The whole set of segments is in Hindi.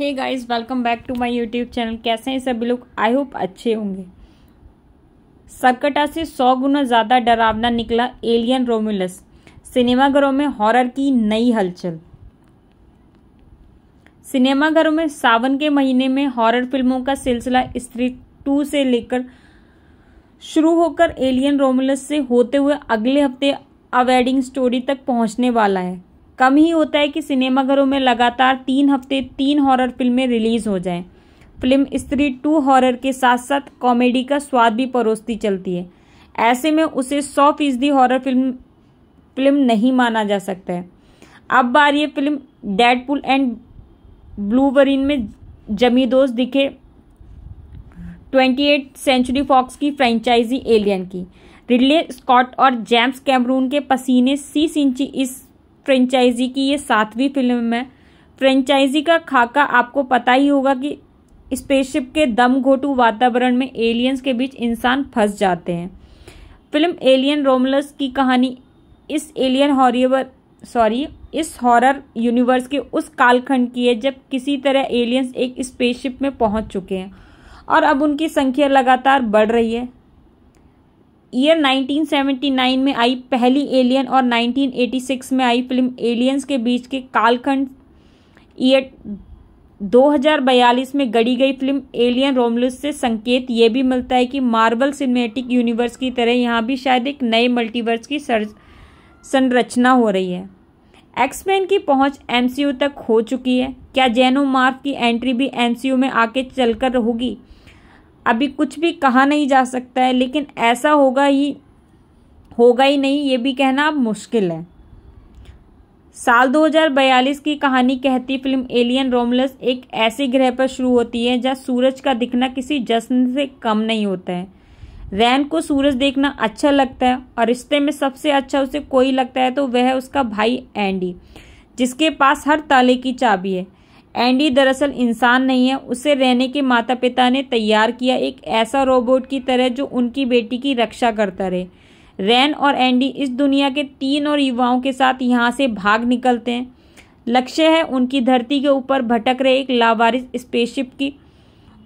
Hey guys welcome back to my YouTube channel कैसे हैं सभी लोग आई होप अच्छे होंगे सरकटा से सौ गुना ज़्यादा डरावना निकला एलियन रोमुलस सिनेमाघरों में हॉरर की नई हलचल सिनेमाघरों में सावन के महीने में हॉरर फिल्मों का सिलसिला स्त्री टू से लेकर शुरू होकर एलियन रोमुलस से होते हुए अगले हफ्ते अवेडिंग स्टोरी तक पहुंचने वाला है कम ही होता है कि सिनेमाघरों में लगातार तीन हफ्ते तीन हॉरर फिल्में रिलीज हो जाएं। फिल्म स्त्री टू हॉरर के साथ साथ कॉमेडी का स्वाद भी परोसती चलती है ऐसे में उसे सौ फीसदी हॉरर फिल्म फिल्म नहीं माना जा सकता है अब बार ये फिल्म डेडपुल एंड ब्लूवरिन में जमी दोस्त दिखे ट्वेंटी एट सेंचुरी फॉक्स की फ्रेंचाइजी एलियन की रिले स्कॉट और जेम्स कैमरून के पसीने सी सिंची इस फ्रेंचाइजी की ये सातवीं फिल्म है फ्रेंचाइजी का खाका आपको पता ही होगा कि स्पेसशिप के दम घोटू वातावरण में एलियंस के बीच इंसान फंस जाते हैं फिल्म एलियन रोमलस की कहानी इस एलियन हॉरियवर सॉरी इस हॉरर यूनिवर्स के उस कालखंड की है जब किसी तरह एलियंस एक स्पेसशिप में पहुंच चुके हैं और अब उनकी संख्या लगातार बढ़ रही है ईयर 1979 में आई पहली एलियन और 1986 में आई फिल्म एलियंस के बीच के कालखंड ईयर 2042 में गढ़ी गई फिल्म एलियन रोमलस से संकेत ये भी मिलता है कि मार्बल सिनेमेटिक यूनिवर्स की तरह यहाँ भी शायद एक नए मल्टीवर्स की संरचना हो रही है एक्समैन की पहुंच एमसीयू तक हो चुकी है क्या जेनो मार्फ की एंट्री भी एमसीयू में आके चलकर रहूगी अभी कुछ भी कहा नहीं जा सकता है लेकिन ऐसा होगा ही होगा ही नहीं ये भी कहना अब मुश्किल है साल 2042 की कहानी कहती फिल्म एलियन रोमलस एक ऐसे ग्रह पर शुरू होती है जहाँ सूरज का दिखना किसी जश्न से कम नहीं होता है रैन को सूरज देखना अच्छा लगता है और रिश्ते में सबसे अच्छा उसे कोई लगता है तो वह उसका भाई एंडी जिसके पास हर ताले की चाबी है एंडी दरअसल इंसान नहीं है उसे रहने के माता पिता ने तैयार किया एक ऐसा रोबोट की तरह जो उनकी बेटी की रक्षा करता रहे रैन और एंडी इस दुनिया के तीन और युवाओं के साथ यहाँ से भाग निकलते हैं लक्ष्य है उनकी धरती के ऊपर भटक रहे एक लावारिस स्पेसशिप की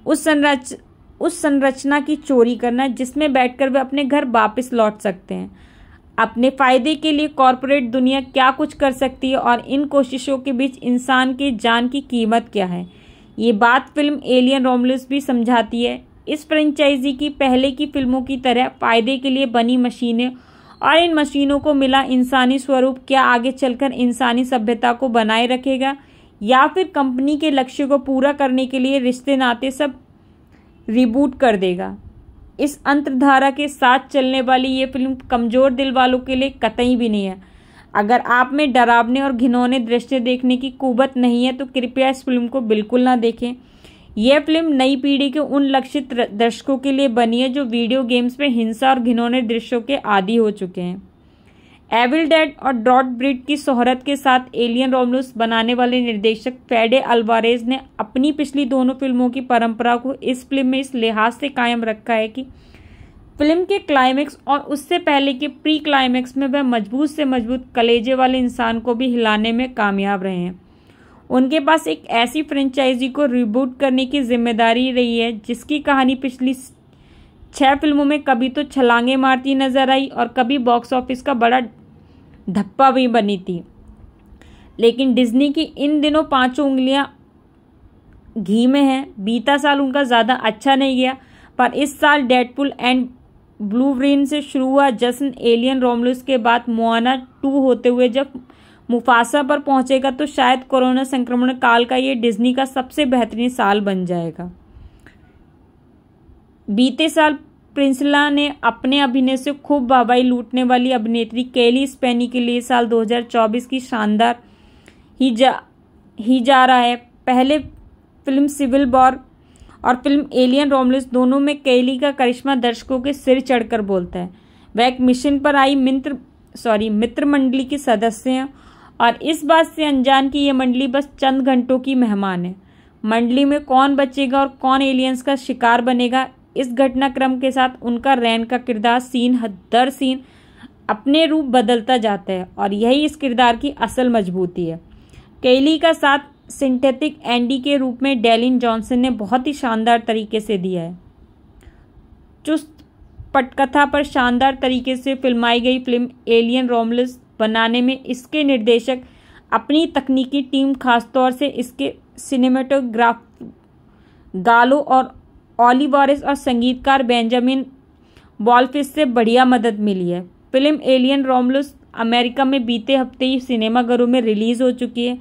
उस संरच उस संरचना की चोरी करना जिसमें बैठकर वे अपने घर वापस लौट सकते हैं अपने फायदे के लिए कॉरपोरेट दुनिया क्या कुछ कर सकती है और इन कोशिशों के बीच इंसान की जान की कीमत क्या है ये बात फिल्म एलियन रोमलिस भी समझाती है इस फ्रेंचाइजी की पहले की फिल्मों की तरह फायदे के लिए बनी मशीनें और इन मशीनों को मिला इंसानी स्वरूप क्या आगे चलकर इंसानी सभ्यता को बनाए रखेगा या फिर कंपनी के लक्ष्य को पूरा करने के लिए रिश्ते नाते सब रिबूट कर देगा इस अंतधारा के साथ चलने वाली ये फिल्म कमज़ोर दिल वालों के लिए कतई भी नहीं है अगर आप में डरावने और घिनौने दृश्य देखने की कुबत नहीं है तो कृपया इस फिल्म को बिल्कुल ना देखें यह फिल्म नई पीढ़ी के उन लक्षित दर्शकों के लिए बनी है जो वीडियो गेम्स में हिंसा और घिनौने दृश्यों के आदि हो चुके हैं एविल डेड और डॉट ब्रिड की शोहरत के साथ एलियन रोमलूस बनाने वाले निर्देशक फेडे अल्वारेज ने अपनी पिछली दोनों फिल्मों की परंपरा को इस फिल्म में इस लिहाज से कायम रखा है कि फिल्म के क्लाइमैक्स और उससे पहले के प्री क्लाइमैक्स में वह मजबूत से मजबूत कलेजे वाले इंसान को भी हिलाने में कामयाब रहे हैं उनके पास एक ऐसी फ्रेंचाइजी को रिबूट करने की जिम्मेदारी रही है जिसकी कहानी पिछली छः फिल्मों में कभी तो छलांगे मारती नजर आई और कभी बॉक्स ऑफिस का बड़ा धप्पा भी बनी थी लेकिन डिज्नी की इन दिनों पांचों उंगलियां घी में हैं बीता साल उनका ज़्यादा अच्छा नहीं गया पर इस साल डेडपुल एंड ब्लू व्रेन से शुरू हुआ जश्न एलियन रोमलस के बाद मोआना टू होते हुए जब मुफासा पर पहुंचेगा तो शायद कोरोना संक्रमण काल का ये डिज्नी का सबसे बेहतरीन साल बन जाएगा बीते साल प्रिंसला ने अपने अभिनय से खूब बाबाई लूटने वाली अभिनेत्री केली स्पेनी के लिए साल 2024 की शानदार ही जा ही जा रहा है पहले फिल्म सिविल वॉर और फिल्म एलियन रोमलिस दोनों में केली का करिश्मा दर्शकों के सिर चढ़कर बोलता है वह एक मिशन पर आई मित्र सॉरी मित्र मंडली के सदस्य हैं और इस बात से अनजान की यह मंडली बस चंद घंटों की मेहमान है मंडली में कौन बचेगा और कौन एलियंस का शिकार बनेगा इस घटनाक्रम के साथ उनका रैन का किरदार सीन दर सीन अपने रूप बदलता जाता है और यही इस किरदार की असल मजबूती है केली का साथ सिंथेटिक एंडी के रूप में डेलिन जॉनसन ने बहुत ही शानदार तरीके से दिया है चुस्त पटकथा पर शानदार तरीके से फिल्माई गई फिल्म एलियन रोमलस बनाने में इसके निर्देशक अपनी तकनीकी टीम खासतौर से इसके सिनेमेटोग्राफ गालो और ऑलिवॉरिस और संगीतकार बेंजामिन बॉलफिस से बढ़िया मदद मिली है फिल्म एलियन रोमलुस अमेरिका में बीते हफ्ते ही सिनेमाघरों में रिलीज़ हो चुकी है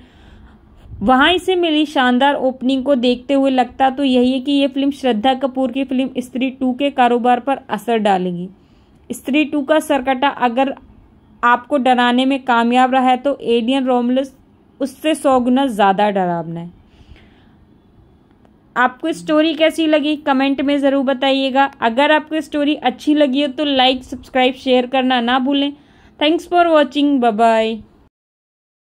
वहाँ इसे मिली शानदार ओपनिंग को देखते हुए लगता तो यही है कि ये फिल्म श्रद्धा कपूर की फिल्म स्त्री टू के कारोबार पर असर डालेगी स्त्री टू का सरकटा अगर आपको डराने में कामयाब रहा है तो एलियन रोमलस उससे सौ गुना ज़्यादा डरावना है आपको स्टोरी कैसी लगी कमेंट में ज़रूर बताइएगा अगर आपको स्टोरी अच्छी लगी हो तो लाइक सब्सक्राइब शेयर करना ना भूलें थैंक्स फॉर वॉचिंग बाय